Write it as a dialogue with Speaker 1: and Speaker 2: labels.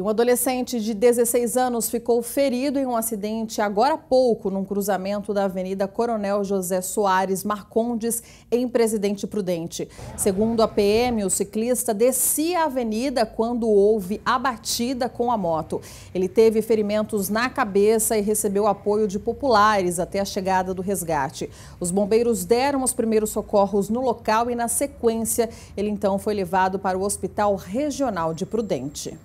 Speaker 1: E um adolescente de 16 anos ficou ferido em um acidente agora há pouco num cruzamento da Avenida Coronel José Soares Marcondes, em Presidente Prudente. Segundo a PM, o ciclista descia a avenida quando houve a batida com a moto. Ele teve ferimentos na cabeça e recebeu apoio de populares até a chegada do resgate. Os bombeiros deram os primeiros socorros no local e, na sequência, ele então foi levado para o Hospital Regional de Prudente.